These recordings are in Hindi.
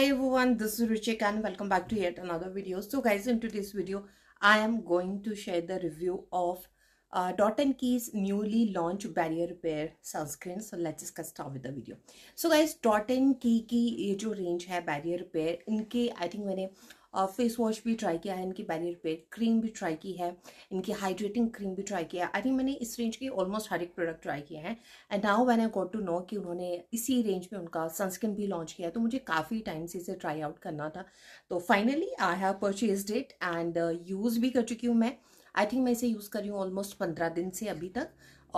hi everyone this is Ruchika and welcome back to yet another video so guys in today's video I am going to share the review of uh, Dot and Key's newly launched barrier repair sunscreen so let's just start with the video so guys Dot and Key की ये range है barrier repair इनके I think मैंने uh, फेस वॉश भी ट्राई किया है इनकी बैरियर पे क्रीम भी ट्राई की है इनकी हाइड्रेटिंग क्रीम भी ट्राई किया है आई थिंक मैंने इस रेंज के ऑलमोस्ट हर एक प्रोडक्ट ट्राई किए हैं and now when I got to know कि उन्होंने इसी रेंज में उनका सनस्क्रीन भी लॉन्च किया है तो मुझे काफ़ी टाइम से इसे ट्राई आउट करना था तो finally I have purchase it and use भी कर चुकी हूँ मैं आई थिंक मैं इसे यूज़ कर रही हूँ ऑलमोस्ट पंद्रह दिन से अभी तक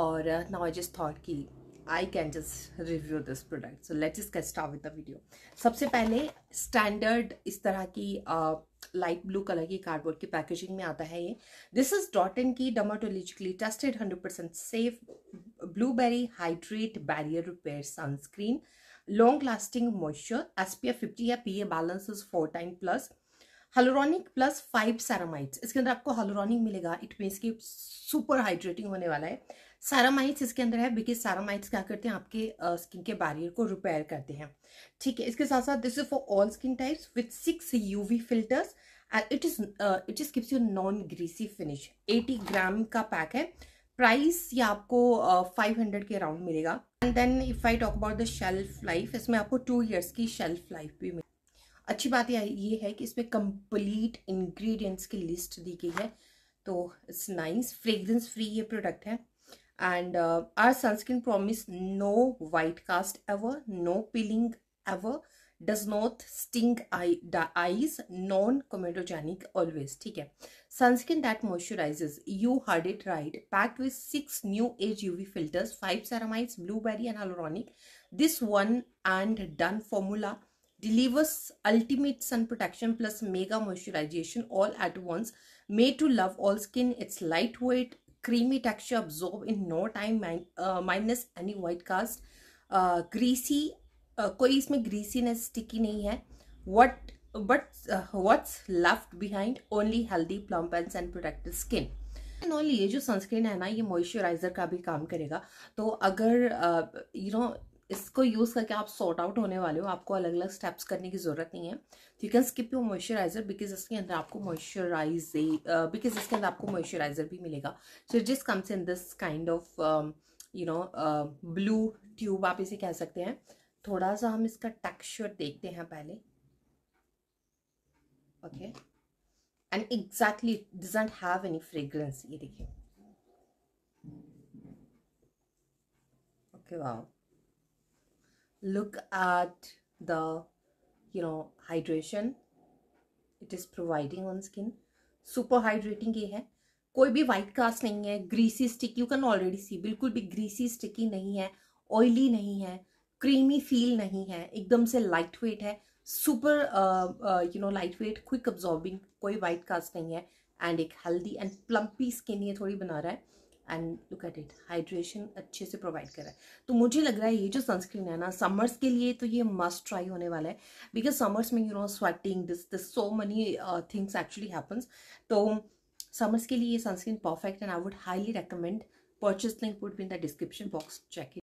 और नाउ आई जस्ट थॉट कि I can just review this product so let's get start with the video सबसे पहले स्टैंडर्ड इस तरह की लाइट ब्लू कलर की कार्डबोर्ड की पैकेजिंग में आता है ये this is Dot and Key dermatologically tested hundred percent safe blueberry hydrate barrier repair sunscreen long lasting moisture S P F fifty या P A balance is four time plus hyaluronic plus five ceramides इसके अंदर आपको हलोरॉनिक मिलेगा इट मीन्स की सुपर हाइड्रेटिंग होने वाला है सारामाइट्स इसके अंदर है बिकॉज सारामाइट्स क्या करते हैं आपके स्किन के बैरियर को रिपेयर करते हैं ठीक है इसके साथ साथ this is for all skin types with six V filters and it is it is keeps you non greasy finish 80 gram का पैक है प्राइस ये आपको फाइव uh, हंड्रेड के अराउंड मिलेगा and then if I talk about the shelf life इसमें आपको टू ईयर्स की शेल्फ लाइफ भी मिलेगी अच्छी बात ये है कि इसमें कंप्लीट इंग्रेडिएंट्स की लिस्ट दी गई है तो इट्स नाइस फ्रेग्रेंस फ्री ये प्रोडक्ट है and uh, our sunscreen promise no white cast ever no peeling ever does not sting eye the eyes non comedogenic always Okay. sunscreen that moisturizes you heard it right packed with six new age UV filters five ceramides blueberry and hyaluronic this one and done formula delivers ultimate sun protection plus mega moisturization all at once made to love all skin it's lightweight creamy texture absorb in no time minus any white cast uh, greasy कोई इसमें ग्रीसीनेस स्टिकी नहीं है what but uh, what's left behind only healthy plump and sun protected skin and all ये जो सनस्क्रीन है ना ये मॉइस्चराइजर का भी काम करेगा तो अगर यू नो इसको यूज़ करके आप सॉर्ट आउट होने वाले हो आपको अलग अलग स्टेप्स करने की ज़रूरत नहीं है you can skip your moisturiser because इसके अंदर आपको मॉइस्चराइज बिकॉज इसके अंदर आपको मॉइस्चराइजर भी मिलेगा so this comes in this kind of you know blue tube आप इसे कह सकते हैं थोड़ा सा हम इसका टेक्सचर देखते हैं पहले okay and exactly doesn't have any fragrance ये देखिए ओके वाह look at the you know hydration it is providing on skin super hydrating ये है कोई भी वाइट कास्ट नहीं है greasy stick you can already see बिल्कुल भी ग्रीसी स्टिकी नहीं है ऑयली नहीं है क्रीमी फील नहीं है एकदम से लाइट वेट है super you know light weight quick absorbing कोई वाइट कास्ट नहीं है एंड एक हेल्दी एंड प्लम्पी स्किन ये थोड़ी बना रहा है and look at it hydration अच्छे से प्रोवाइड करा है तो मुझे लग रहा है ये जो सनस्क्रीन है ना समर्स के लिए तो ये मस्ट ट्राई होने वाला है बिकॉज समर्स में you know sweating this this so many things actually happens तो समर्स के लिए ये sunscreen perfect and I would highly recommend purchase link would be in the description box check